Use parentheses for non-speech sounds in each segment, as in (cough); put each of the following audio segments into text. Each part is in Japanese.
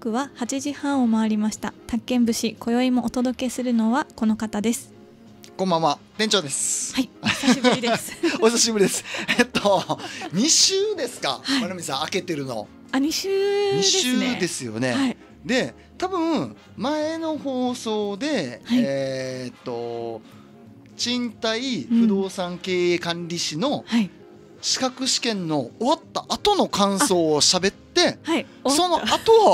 刻は8時半を回りました宅建節今宵もお届けするのはこの方ですこんばんは、店長です。はい、久しぶりです。(laughs) お久しぶりです。えっと、二週ですか、まなみさん、開けてるの。あ、二週二、週ですよね。はい、で、多分、前の放送で、はい、えっと。賃貸不動産経営管理士の、うんはい、資格試験の終わった後の感想を喋って、はい、その後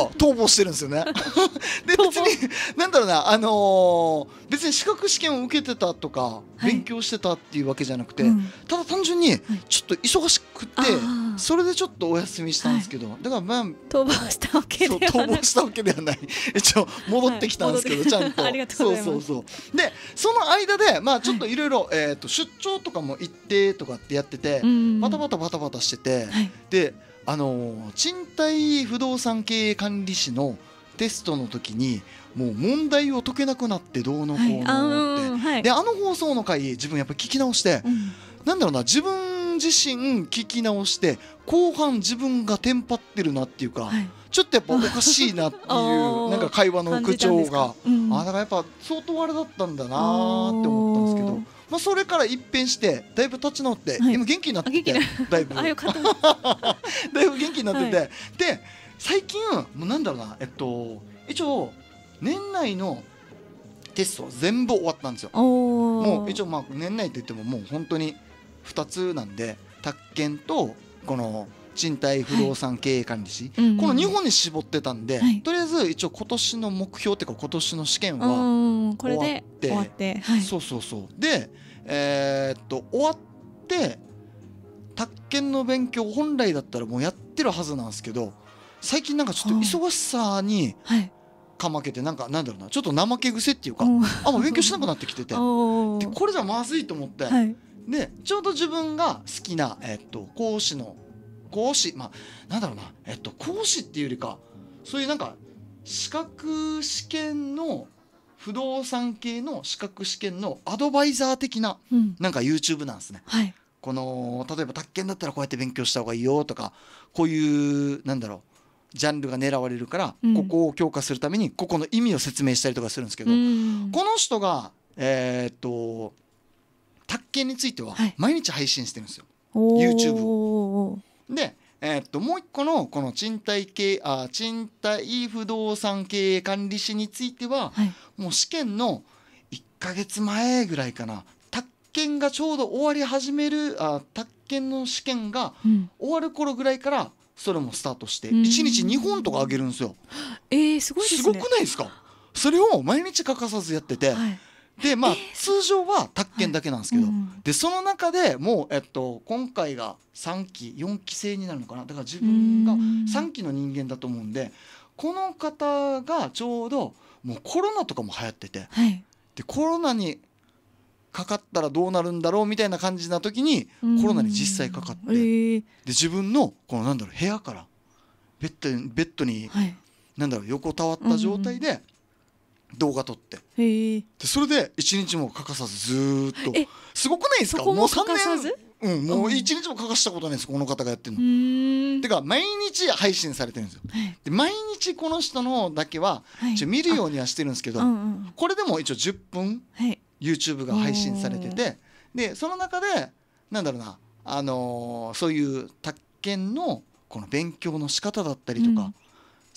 は逃亡してるんですよね。(laughs) で別になんだろうな、あのー、別に資格試験を受けてたとか、勉強してたっていうわけじゃなくて、ただ単純にちょっと忙しくて、それでちょっとお休みしたんですけど、だからまあ逃亡したわけではない逃亡したわけではない (laughs) 一応戻ってきたんですけど、ちゃんとそうそうそうでその間でまあちょっといろいろ出張とかも行ってとかってやってて、バタバタバタバタしてて、であの賃貸不動産経営管理士のテストの時にもう問題を解けなくなってどうのこうのって、であの放送の回自分やっぱ聞き直して、うなんだろうな自分自身聞き直して後半自分がテンパってるなっていうか、はい、ちょっとやっぱおかしいなっていうなんか会話の口調が、うん、あだからやっぱ相当あれだったんだなーって思ったんですけど。まあ、それから一変してだいぶ立ち直って、はい、今元気になってて (laughs) だいぶ (laughs) だいぶ元気になってて、はい、で最近もうなんだろうなえっと一応年内のテストは全部終わったんですよもう一応まあ年内て言ってももう本当に2つなんで宅建とこの賃貸不動産経営管理士、はい、この2本に絞ってたんで、はい、とりあえず一応今年の目標っていうか今年の試験は終わって終わって、はい、そうそうそうでえー、っと終わって宅建の勉強本来だったらもうやってるはずなんですけど最近なんかちょっと忙しさにかまけてなんかなんだろうなちょっと怠け癖っていうかあもう勉強しなくなってきてて (laughs) でこれじゃまずいと思って、はい、でちょうど自分が好きな、えっと、講師の講師まあなんだろうな、えっと、講師っていうよりかそういうなんか資格試験の不動産系の資格試験のアドバイザー的な、うん、なんか YouTube なんですね。はいこの例えば宅建だったらこうやって勉強した方がいいよとかこういうなんだろうジャンルが狙われるから、ここを強化するためにここの意味を説明したりとかするんですけど、うん、この人がえー、っと宅建については毎日配信してるんですよ、はい、YouTube を。で、えー、っともう一個のこの賃貸系あ賃貸不動産経営管理士については、はい、もう試験の1か月前ぐらいかな宅建がちょうど終わり始めるあ宅建の試験が終わる頃ぐらいからそれもスタートして、う1日2本とかあげるんですよ。えー、すごい、ね、すごくないですかそれを毎日欠かさずやってて、はい、でまあ、通常は宅建だけなんですけど、はいうん、でその中でもう、えっと、今回が3期4期生になるのかなだから自分が3期の人間だと思うんでこの方がちょうどもうコロナとかも流行ってて、はい、でコロナにかかったらどうなるんだろうみたいな感じな時にコロナに実際かかって、えー、で自分のこのなんだろう部屋からベッドベッドに、なんだろう横たわった状態で。動画撮ってでそれで一日も欠かさずずっとすごくないですかもう3年うん、もう一日も欠かしたことないですこの方がやってるの。てか毎日配信されてるんですよ。で毎日この人のだけは、見るようにはしてるんですけど、これでも一応10分、YouTube が配信されててでその中でなんだろうな、あのそういう宅建のこの勉強の仕方だったりとか、うん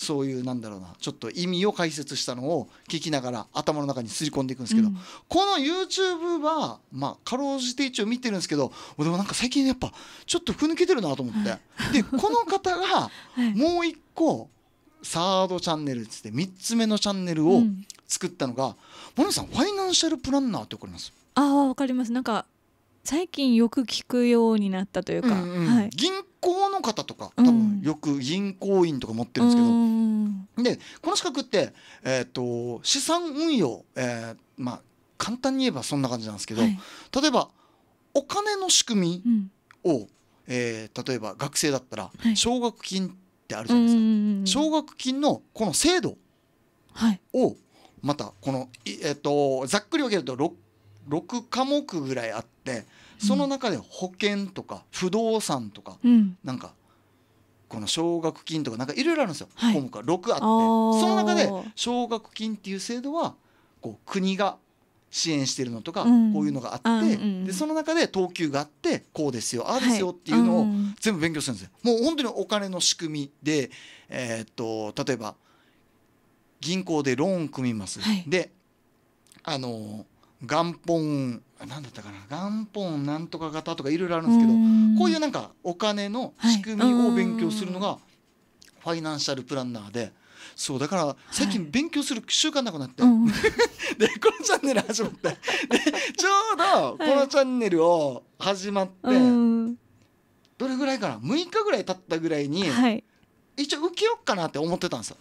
そういうなんだろうなちょっと意味を解説したのを聞きながら頭の中にすり込んでいくんですけど、うん、この YouTube はまあかろうじて一応見てるんですけどでもなんか最近やっぱちょっとふぬけてるなと思って、はい、でこの方が (laughs) もう一個、サードチャンネルっつって3つ目のチャンネルを作ったのが、うん、モネさんファイナンシャルプランナーって分かりますああわかりますなんか最近よく聞くようになったというか、うんうんはい、銀行の方とか多分よく銀行員とか持ってるんですけど、うん、でこの資格って、えーと、資産運用、えー、まあ簡単に言えばそんな感じなんですけど、はい、例えばお金の仕組みを、うん、えー、例えば学生だったら奨学金ってあるじゃないですか。奨、はい、学金のこの制度をまたこの、えーと、とざっくり分けると 6, 6科目ぐらいあってその中で保険とか不動産とか、うん、なんかこの奨学金とかなんかいろいろあるんですよ、はい、項目が6あってその中で奨学金っていう制度はこう国が支援してるのとか、こういうのがあって、うんでその中で等級があってこうですよああですよっていうのを全部勉強するんですよ。もう本当にお金の仕組みで、えー、っと例えば銀行でローン組みます。はい、であの元本何だったかな元本なんとか型とかいろいろあるんですけどこういうなんかお金の仕組みを勉強するのがファイナンシャルプランナーで。そうだから最近勉強する習慣なくなって、はい、(laughs) でこのチャンネル始まってでちょうどこのチャンネルを始まって、はい、どれぐらいかな6日ぐらい経ったぐらいに、はい、一応受けようかなって思ってたんですよ。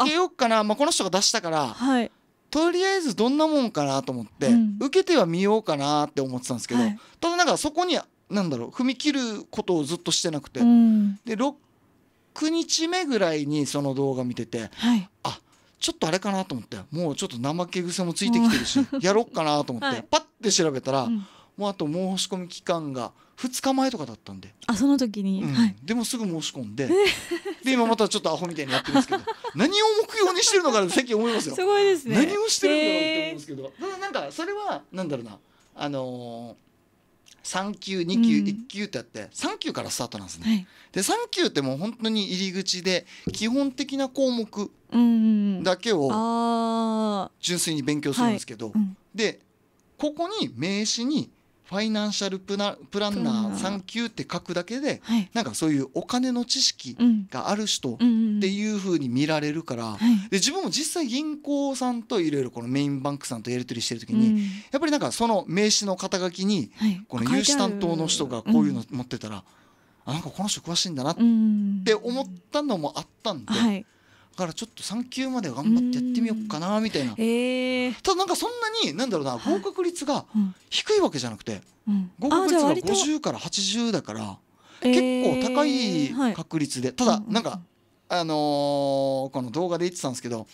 受けようかな、まあ、この人が出したから、はい、とりあえずどんなもんかなと思って、うん、受けてはみようかなって思ってたんですけど、はい、ただなんかそこになんだろう踏み切ることをずっとしてなくて、うん、で6日目ぐらいにその動画見てて、はい、あちょっとあれかなと思ってもうちょっと怠け癖もついてきてるし (laughs) やろうかなと思って、はい、パッて調べたら、うん、もうあと申し込み期間が。2日前とかだったんであその時に、うんはい、でもすぐ申し込んで、で今またちょっとアホみたいにやってるんですけど (laughs) 何を目標にしてるのかなって思いますよすごいですね何をしてるんだろうって思うんですけど、えー、ただなんかそれはなんだろうなあのー3級2級、うん、1級ってあって3級からスタートなんですね、はい、で3級ってもう本当に入り口で基本的な項目だけを純粋に勉強するんですけど、うんはいうん、でここに名詞にファイナンシャルプランナー3級って書くだけで、はい、なんかそういうお金の知識がある人っていうふうに見られるから、で自分も実際銀行さんといろいろこのメインバンクさんとやり取りしてる時に、うん、やっぱりなんかその名刺の肩書きに、この融資担当の人がこういうの持ってたら、あなんかこの人詳しいんだなって思ったのもあったんで。はいからちょっと3級まで頑張ってやってみようかなみたいな、えー、ただなんかそんなになんだろうな合格率が低いわけじゃなくて、うん、合格率が五十から八十だから、結構高い確率で、はい、ただなんか、あのー、この動画で言ってたんですけど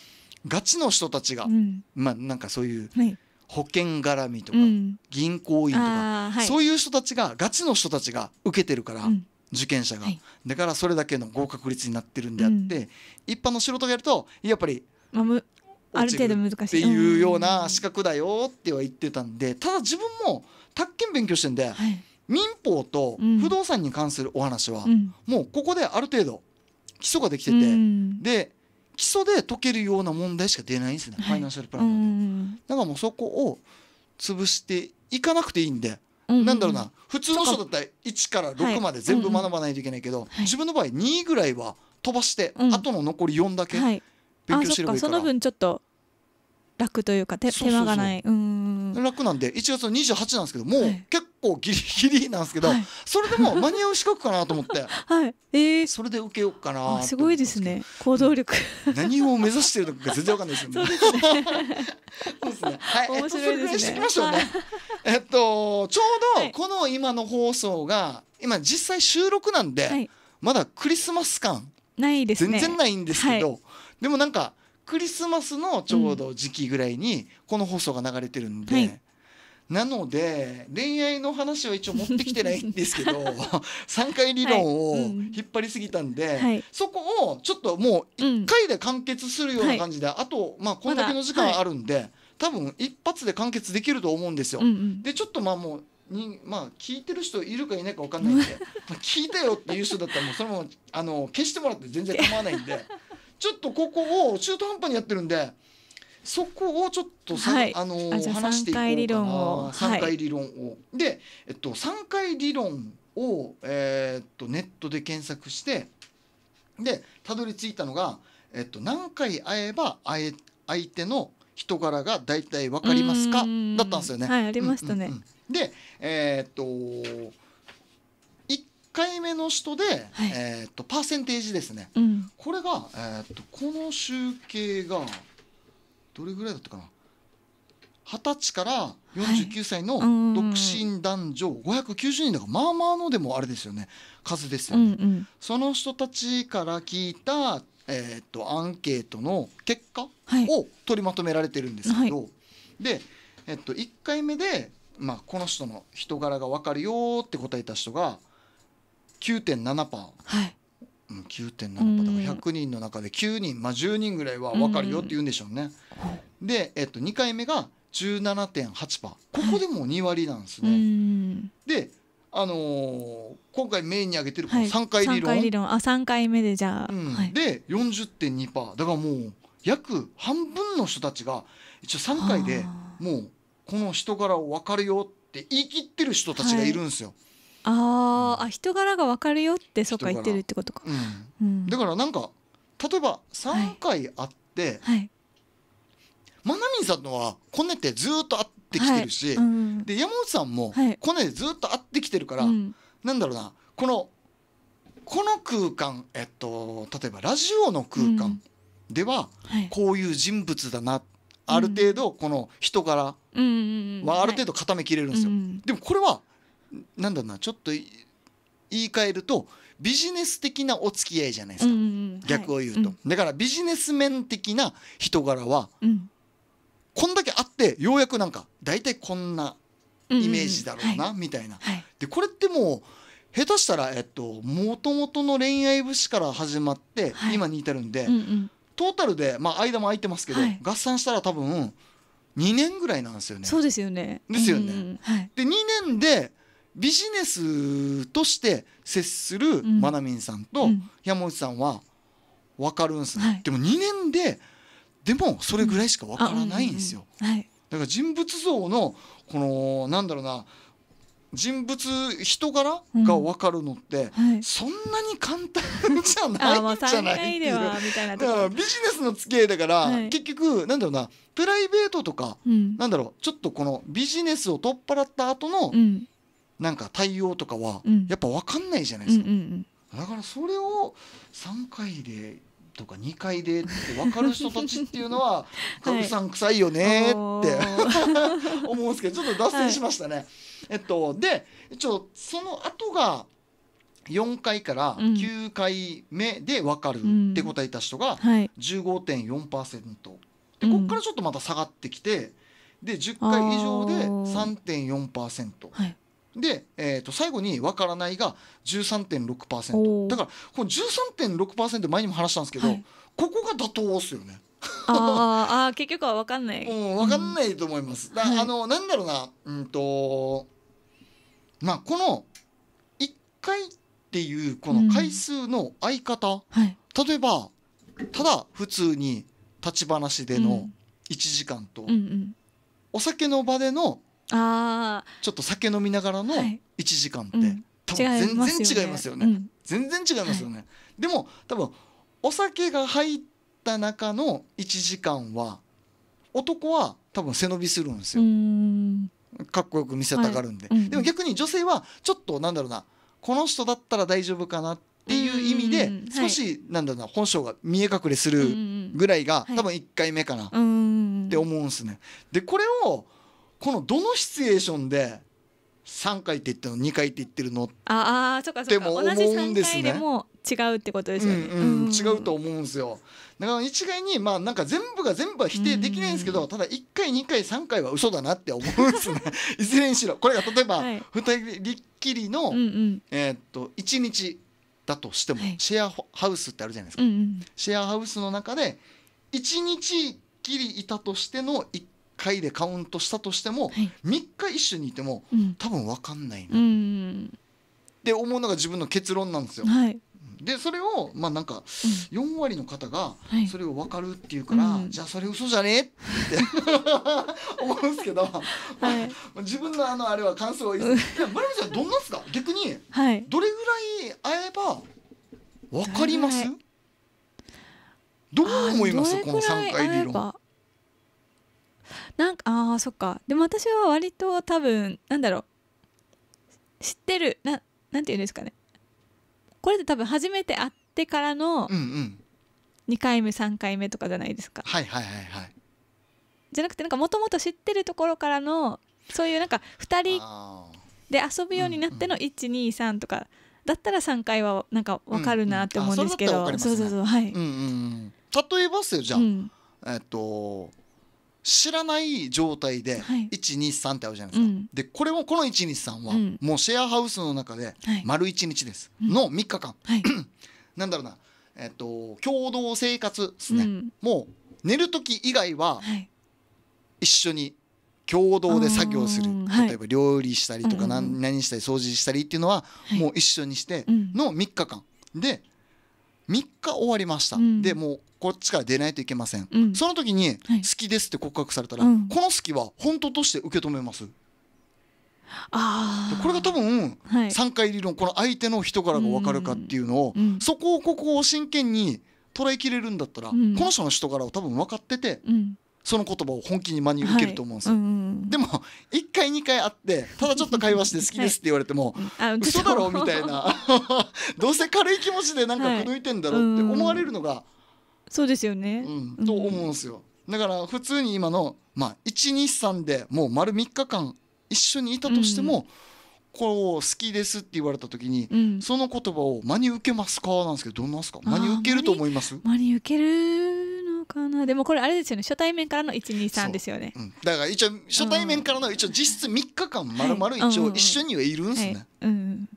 ガチの人たちが、うん、まあなんかそういう。はい保険絡みとか、銀行員とか、はい、そういう人たちがガチの人たちが受けてるから、う受験者が、はい、だからそれだけの合格率になってるんであって、うん、一般の素人がやるとやっぱり、まあ、ある程度難しいっていうような資格だよっては言ってたんでただ自分も宅建勉強してんで、はい、民法と不動産に関するお話は、うん、もうここである程度基礎ができてて、うん、で基礎で解けるような問題しか出ないんですね、はい、ファイナンシャルプランナーで。だからもうそこを潰していかなくていいんで。うんうん、なんだろうな普通の人だったら1から6まで全部学ばないといけないけど、はいうんうん、自分の場合2ぐらいは飛ばして、うん、後の残り4だけ勉強してればいいから、その分ちょっと楽というか手手間がないうん楽なんで1月の28なんですけどもう結構ギリ (laughs) ギリなんですけど、はい、それでも間に合う資格かなと思って、(laughs) はいえー、それで受けようかなすごいですね行動力何を目指してるのか全然わかんないですよね (laughs) そうですねね、はい面いですえっと、ね、えっとちょうどこの今の放送が今実際収録なんで、はい、まだクリスマス感ないです、ね、全然ないんですけど、はい、でもなんかクリスマスのちょうど時期ぐらいにこの放送が流れてるんで、うんはいなので恋愛の話は一応持ってきてないんですけど3回理論を引っ張りすぎたんで、はいうん、そこをちょっともう1回で完結するような感じで、うん、あとまあこんだけの時間あるんで、まはい、多分一発で完結できると思うんですよ。うんうん、でちょっとまあもうにまあ聞いてる人いるかいないか分かんないんで (laughs) まあ聞いたよっていう人だったらもうそれもあの消してもらって全然構わないんでちょっとここを中途半端にやってるんで。そこをちょっとはい、あの話していこうかな。3回理論を。3回理論を。で、えっと3回理論をえー、っとネットで検索して、でたどり着いたのがえっと何回会えばあえ相手の人柄が大体わかりますかだったんですよね。はい、ありましたね。うんうんうん、で、えー、っと。回目の人で、はい、えっとパーセンテージですね、うん、これが、えー、っとこの集計がどれぐらいだったかな二十歳から49歳の独身男女590人だから、まあまあのでもあれですよね数ですよね、うんうん、その人たちから聞いた、えー、っとアンケートの結果を取りまとめられてるんですけど、はい、で、えっと1回目で、まあ、この人の人柄が分かるよって答えた人が「9.7%。はいうん、9.7%だから100人の中で9人、まあ、10人ぐらいは分かるよって言うんでしょうね。うで、えっと、2回目が17.8%ここでも2割なんですね。はい、で、あのー、今回メインに挙げてるこの3回理論,、はい、3, 回理論あ3回目でじゃあ。うんで40.2%だからもう約半分の人たちが一応3回でもうこの人柄を分かるよって言い切ってる人たちがいるんですよ。はいああ人柄が分かるよってそっか言ってるってことか、うん、だからなんか例えば3回会って、はい、まなみんさんのはコネってずっと会ってきてるし、はいうん、で山本さんもコネでずっと会ってきてるから、はい、なんだろうなこのこの空間、えっと、例えばラジオの空間では、こういう人物だな、ある程度この人柄はある程度固めきれるんですよ。でもこれはなんだろうなちょっと言い換えるとビジネス的なお付き合いじゃないですか、うんうん、逆を言うと、はい、だからビジネス面的な人柄は、うん、こんだけあってようやくなんか大体こんなイメージだろうな、うんうん、みたいな、はい、でこれってもう下手したらえっともとの恋愛節から始まって、はい、今に至るんで、うんうん、トータルで、まあ、間も空いてますけど、合算したら多分2年ぐらいなんですよね。そうですよねですよね。で2年でビジネスとして接するまなみんさんと山本さんは分かるんですね、はい、でも2年ででもそれぐらいしか分からないんですよ、だから人物像のこのなんだろうな人物人柄が分かるのって、うんはい、そんなに簡単じゃないんじゃないだからビジネスの付き合いだから、はい、結局なんだろうなプライベートとか、うん、なんだろうちょっとこのビジネスを取っ払った後の、うんなんか対応とかはやっぱ分かんないじゃないですか、だからそれを3回でとか2回でって分かる人たちっていうのは久ブはい、(laughs) さん臭いよねって (laughs) 思うんですけどちょっと脱線しましたね。はい、えっと、でちょその後が4回から9回目で分かるって答えた人が15.4%、うんはい、でここからちょっとまた下がってきてで10回以上で3.4%。はいで、えー、と最後に「わからない」が13.6%だからこの13.6%前にも話したんですけど、はい、ここが妥当っすよね。ああ結局は分かんない、(laughs) うん、分かんないと思います、うん、だ、あのなんだろうなうんとまあこの1回っていうこの回数の相方、うんはい、例えばただ普通に立ち話での1時間と、お酒の場でのあちょっと酒飲みながらの1時間って、はいうん、多分全然違いますよね、ねうん、全然違いますよね、はい、でも多分お酒が入った中の1時間は男は多分背伸びするんですよかっこよく見せたがるんで、はいうん、でも逆に女性はちょっとなんだろうなこの人だったら大丈夫かなっていう意味で少しなんだろうな本性が見え隠れするぐらいが多分1回目かなって思うんですね。でこれをこのどのシチュエーションで3回って言ってるの2回って言ってるのああそうかそうか同じ3回でも違うってことですよね、うんうん、違うと思うんですよだから一概にまあなんか全部が全部は否定できないんですけど、ただ1回2回3回は嘘だなって思うんですね (laughs) いずれにしろこれが例えば2人っきりの、はい、えー、っと1日だとしても、はい、シェアハウスってあるじゃないですか、うんうん、シェアハウスの中で1日きりいたとしての1回でカウントしたとしても、はい、3日一緒にいても、うん、多分分かんないなって思うのが自分の結論なんですよ。はい、でそれをまあなんか4割の方がそれを分かるっていうから、はい、じゃあそれ嘘じゃねって (laughs) 思うんですけど、自分のあのあれは感想をいやマルミさんどんなんすか逆に、どれぐらい会えば分かります、どう思いますこの3回理論。なんかああそっかでも私は割と多分なんだろう知ってるななんて言うんですかねこれで多分初めて会ってからの2回目3回目とかじゃないですか。はいはいはいはい、じゃなくてなんかもともと知ってるところからのそういうなんか2人で遊ぶようになっての123とかだったら3回はなんか分かるなって思うんですけど、うんうんそね、そうそうそうはい。うんうん、例えばっすよじゃあ、うん、えっと知らない状態で123ってあるじゃないですか、でこれもこの123はもうシェアハウスの中で丸1日です、はい、の3日間、はい、(clears throat) なんだろうな、えっと、共同生活ですね、うん、もう寝る時以外は一緒に共同で作業する、例えば料理したりとか何,、何したり掃除したりっていうのはもう一緒にしての3日間で。3日終わりました、うん、でもうこっちから出ないといけません、うん、その時に「好きです」って告白されたら、はい、この好きは本当として受け止めます。あこれが多分、はい、3回理論この相手の人柄が分かるかっていうのを、うん、そこをここを真剣に捉えきれるんだったら、この人の人柄を多分分かってて、その言葉を本気に真に受けると思うんですよ、はいうんでも1回2回会ってただちょっと会話して好きですって言われても、はい、嘘だろみたいな (laughs) どうせ軽い気持ちでなんか口説いてんだろうって思われるのが、はいうん、そうですよね、うん、と思うんですよ、だから普通に今の、まあ、123でもう丸3日間一緒にいたとしても、うんこう好きですって言われた時に、うん、その言葉を真に受けますかなんですけどどんなですか真に受けると思います真に受けるのかなでもこれあれですよね初対面からの123ですよね、うん、だから一応初対面からの一応実質3日間まるまる一応一緒にはいるんですね、うん、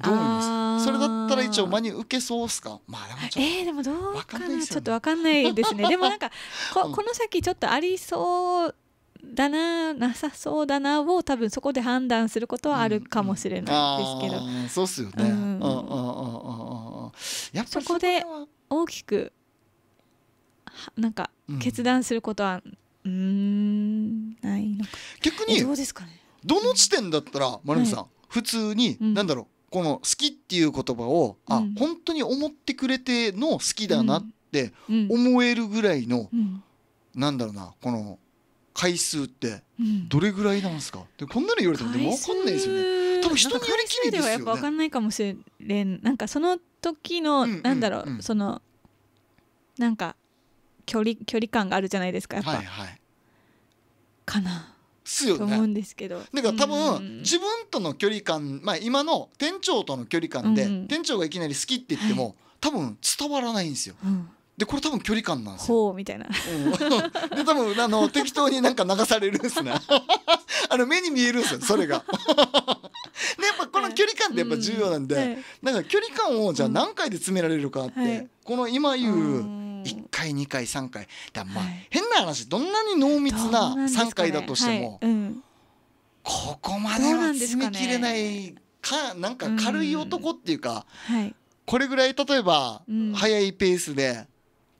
どう思いますそれだったら一応間に受けそうっすかまあでもちょっと、えー、でもどうかな、ね、ちょっと分かんないですね (laughs) でもなんかここの先ちょっとありそうだななさそうだなを多分そこで判断することはあるかもしれないですけど、うんうん、そうっすよね、うん、やっぱそこで大きくなんか決断することはうんないのか逆にどうですかねどの地点だったら丸見さん、はい、普通に、うなんだろうこの「好き」っていう言葉を、うん、あ本当に思ってくれての好きだなって思えるぐらいの、うん、なんだろうなこの回数ってどれぐらいなんですか、うん、こんなの言われても分かんないですよね多分人によりきりですよね分かんないかもしれんなんかその時の、うんうん、なんだろう、そのなんか距離距離感があるじゃないですかやっぱ、はいはい、かなすよね、と思うんですけどだから多分、自分との距離感、まあ、今の店長との距離感で、店長がいきなり好きって言っても、多分伝わらないんですよ。うんでこれ多分距離感なんですよ。ほうみたいな。(laughs) で多分あの適当になんか流されるんですね。(laughs) あの目に見えるんですよそれが。(laughs) でやっぱこの距離感ってやっぱ重要なんで、はい、なんか距離感をじゃあ何回で詰められるかって、はい、この今言う。1回2回3回だまあ、はい、変な話どんなに濃密な3回だとしても、ねうん、ここまでは詰めきれないかなんか軽い男っていうか、うん、これぐらい例えば、う速いペースで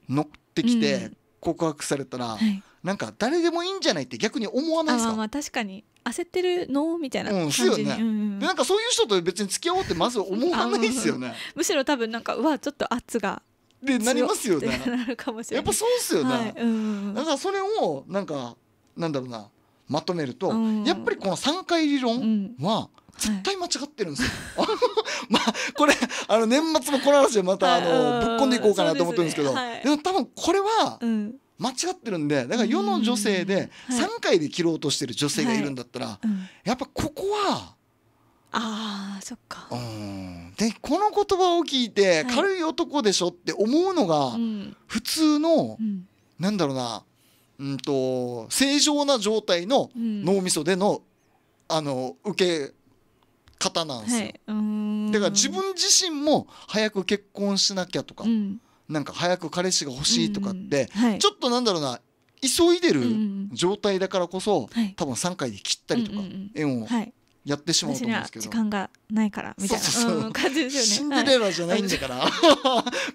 乗ってきて告白されたら、なんか誰でもいいんじゃないって逆に思わないですか、まあ、確かに焦ってるのみたいな感じ、うん、ですよね、うん、でなんかそういう人と別に付き合おうってまず思わないですよね、うんむしろ多分なんかうわちょっと圧がでなりますよね (laughs) やっぱそうっすよね、はいうん、だからそれをなんかなんだろうなまとめると、やっぱりこの3回理論は、うん絶対間違ってるんですよ。(laughs) はい、まあこれあの年末もこの話でまたあのぶっ込んでいこうかなと思ってるんですけど、ねはい、でも多分これは。間違ってるんでだから世の女性で3回で切ろうとしてる女性がいるんだったら、はいやっぱここは。あーそっかうんでこの言葉を聞いて、はい、軽い男でしょって思うのが、うん、普通の、うん、なんだろうな、うんと、正常な状態の脳みそでの、あの受け方なんですよ、はい、だから自分自身も早く結婚しなきゃとか、うん、なんか早く彼氏が欲しいとかって、うんはい、ちょっとなんだろうな急いでる状態だからこそ、うん多分3回で切ったりとか、縁をやってしまうと思うんですけど時間がないからみたいな感じですよねシンデレラじゃないんだから、は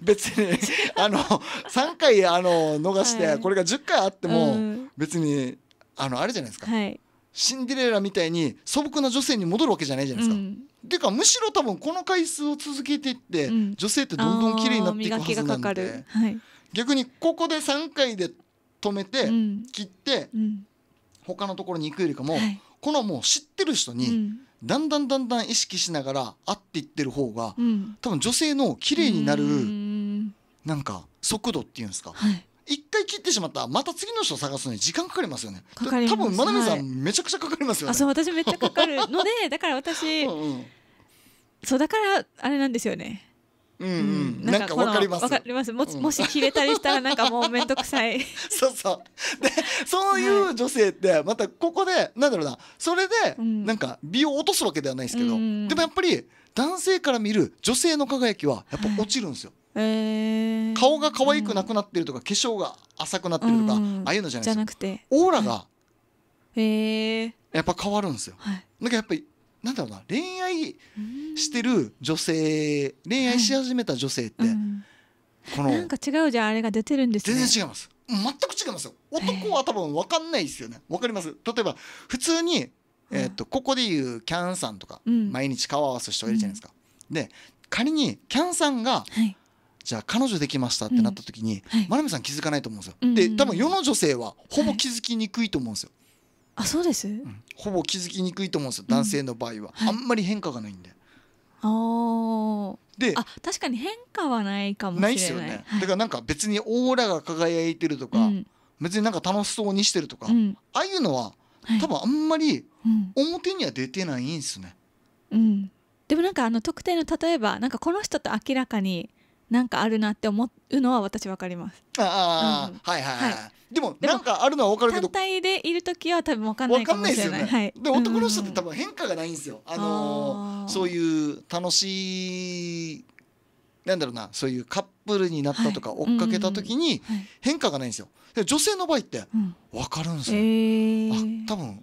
い、(laughs) 別にあの3回あの逃して、これが10回あっても、別にあのあれじゃないですか、はいシンデレラみたいに素朴な女性に戻るわけじゃないじゃないですか。うん、っていうかむしろ多分この回数を続けていって、うん、女性ってどんどん綺麗になっていくはずなんで、はい、逆にここで3回で止めて、うん、切って、うん、他のところに行くよりかも、はい、このもう知ってる人に、だんだんだんだん意識しながら会っていってる方が、多分女性の綺麗になるなんか速度っていうんですか、はい、一回切ってしまったまた次の人を探すのに時間かかりますよね。かかります多分真なみさん、はい、めちゃくちゃかかりますよね。あそう私めっちゃかかる (laughs) のでだから私、うんうん、そうだからあれなんですよね。うんうん、なんかわかります。わかります。もし、うん、もし切れたりしたらなんかもう面倒くさい。(laughs) そうそう。で、そういう女性ってまたここでなんだろうな、それでなんか美を落とすわけではないですけど、うん、でもやっぱり男性から見る女性の輝きはやっぱ落ちるんですよ。えー、顔が可愛くなくなってるとか、うん、化粧が浅くなってるとか、うん、ああいうのじゃないですじゃなくてオーラが、えやっぱ変わるんですよ、はい、なんかやっぱりなんだろうな恋愛してる女性恋愛し始めた女性って、はい、このなんか違うじゃんあれが出てるんです、ね、全然違います全く違いますよ男は多分分かんないですよね分かります例えば普通に、えーと、とここでいうキャンさんとか、うん、毎日顔合わせす人がいるじゃないですか、で仮にキャンさんが、はいじゃあ彼女できましたってなった時に、うんはい、真鍋さん気づかないと思うんですよ、うんで多分世の女性はほぼ気づきにくいと思うんですよ、はい、あそうです、うん、ほぼ気づきにくいと思うんですよ男性の場合は、うんはい、あんまり変化がないんでああであ確かに変化はないかもしれないですよね、だからなんか別にオーラが輝いてるとか、別になんか楽しそうにしてるとか、ああいうのは多分あんまり表には出てないんですね、うんでもなんかあの特定の例えばなんかこの人と明らかになんかあるなって思うのは私わかります。ああ、うん、はいはいはい。はい、でもなんかあるのはわかるけど単体でいる時は多分わかんないかもしれない。ないでね。はい、で男の人って多分変化がないんですよ。あのー、そういう楽しいなんだろうなそういうカップルになったとか追っかけた時に変化がないんですよ。で女性の場合ってわかるんですよ。うんえー、あ多分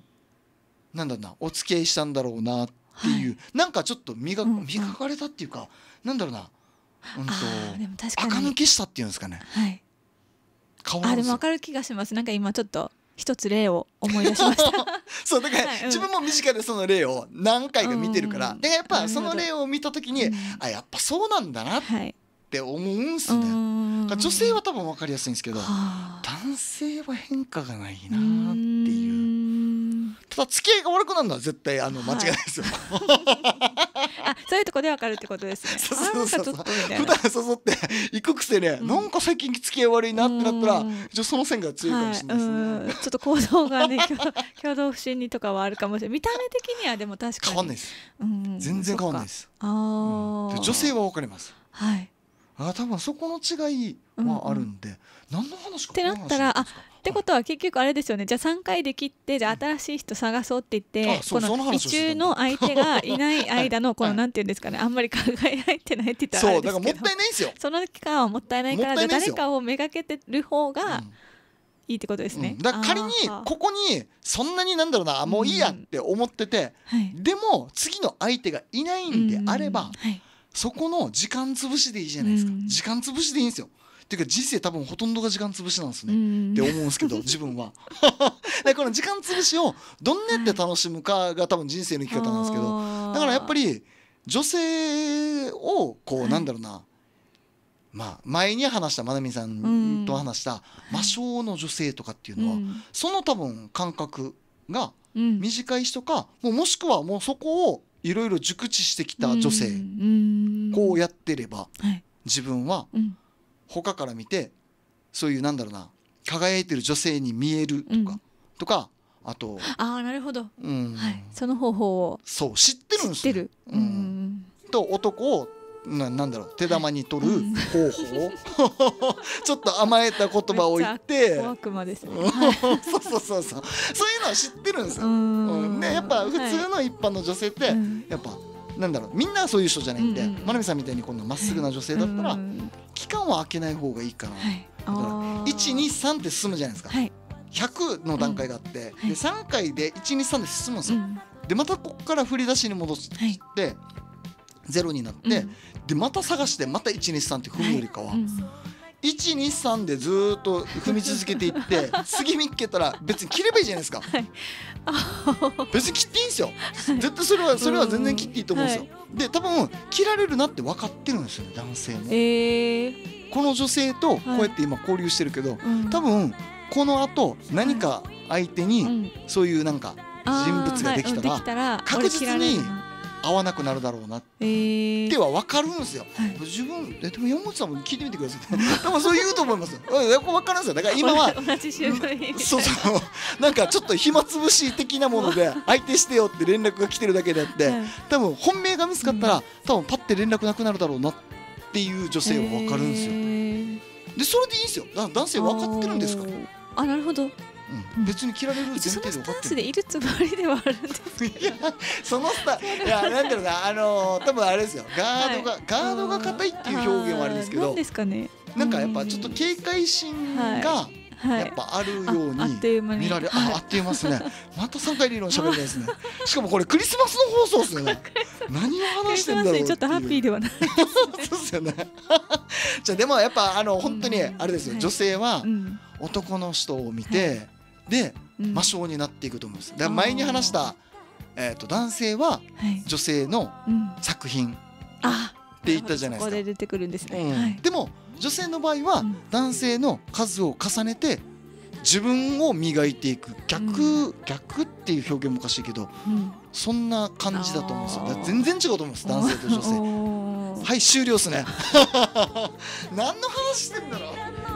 なんだろうなお付き合いしたんだろうなっていう、はい、なんかちょっと磨,、磨かれたっていうかなんだろうなうんと垢抜けしたっていうんですかね。はい。あでも分かる気がします。なんか今ちょっと一つ例を思い出しました (laughs) そうだから、はいうん、自分も身近でその例を何回か見てるから、うん、やっぱその例を見た時に、うん、あやっぱそうなんだなって思うんすね。はい、女性は多分分かりやすいんですけど男性は変化がないなっていう。付き合いが悪くなるのは絶対あの、間違いですよ。(laughs) あそういうとこでわかるってことですね。そうそうそうそう普段誘って行くくせね、うん、なんか最近付き合い悪いなってなったら、一応その線が強いかもしれないですね。はい、ちょっと行動がね共同 (laughs) 不信にとかはあるかもしれない。見た目的にはでも確かに変わんないです。全然変わんないです。あうん、女性はわかります。はい。あ多分そこの違いはあるんで、うん、何の話かってなったらあってことは結局あれですよねじゃあ3回で切ってじゃあ新しい人探そうって言って、この意中の相手がいない間の (laughs) このなんていうんですかねあんまり考え入ってないって言ったらそうだからもったいないんですよその期間はもったいないからじゃあ誰かをめがけてる方が、いいってことですね、うん、だから仮にここにそんなになんだろうなもういいやって思ってて、うんはい、でも次の相手がいないんであれば、うんはい、そこの時間潰しでいいじゃないですか、時間潰しでいいんですよ。っていうか人生多分ほとんどが時間潰しなんですねって思うんですけど (laughs) 自分は (laughs) この時間潰しをどんなやって楽しむかが多分人生の生き方なんですけどだからやっぱり女性をこうなんだろうな、まあ、前に話したまなみさんと話した魔性の女性とかっていうのは、その多分感覚が短い人か、もしくはもうそこをいろいろ熟知してきた女性、こうやってれば、自分は、うん他から見てそういうなんだろうな輝いてる女性に見えるとか、とかあとああなるほど、うんはい、その方法をそう知ってるんですよ、ね、うん、と男をななんだろう手玉に取る方法、(laughs) ちょっと甘えた言葉を言って悪魔 (laughs) です、ね、(laughs) そうそうそうそうそういうのは知ってるんですよ、うんねやっぱ普通の一般の女性って、やっぱ、なんだろうみんなはそういう人じゃないんで、うんうん、真波さんみたいにこんなまっすぐな女性だったら、期間は空けない方がいいかな、はい、だから123って進むじゃないですか、はい、100の段階があって、うん、で3回で123で進むんですよ、うん、でまたここから振り出しに戻して、はい、0になって、うん、でまた探してまた123って踏むよりかは。123でずっと踏み続けていって (laughs) 次見っけたら別に切ればいいじゃないですか、はい、別に切っていいんですよ、はい、絶対それはそれは全然切っていいと思うんですよ、はい、で多分切られるなって分かってるんですよね男性も、えー、この女性とこうやって今交流してるけど、多分このあと何か相手にそういうなんか人物ができたら確実に合わなくなるだろうなっては分かるんですよ、はい、自分でも山本さんも聞いてみてください多分そう言うと思います分かるんですよだから今は (laughs) そうそうなんかちょっと暇つぶし的なもので (laughs) 相手してよって連絡が来てるだけであって、多分本命が見つかったら、多分パって連絡なくなるだろうなっていう女性は分かるんですよでそれでいいんですよ男性分かってるんですからあなるほど別に切られる前提で分かってる。いるつもりではあるんですけいやそのスタいやなんていうなあのー、多分あれですよガードが、はい、ガードが硬いっていう表現はあれですけど。なんですかね。なんかやっぱちょっと警戒心が、やっぱあるように見られ、ああっという間ですね。また三回理論喋るですね。(laughs) しかもこれクリスマスの放送ですよね。何を話してんだろうちょっとハッピーではない。(laughs) そうですよね。じゃあでもやっぱあの本当にあれですよ。女性は男の人を見て。で、魔性になっていくと思うんです。だ前に話した、えっと男性は女性の作品って言ったじゃないですか。こで出てくるんですね、でも女性の場合は男性の数を重ねて自分を磨いていく逆、逆っていう表現もおかしいけど、そんな感じだと思うんですよ全然違うと思うんです男性と女性はい終了ですね (laughs) 何の話してんだろう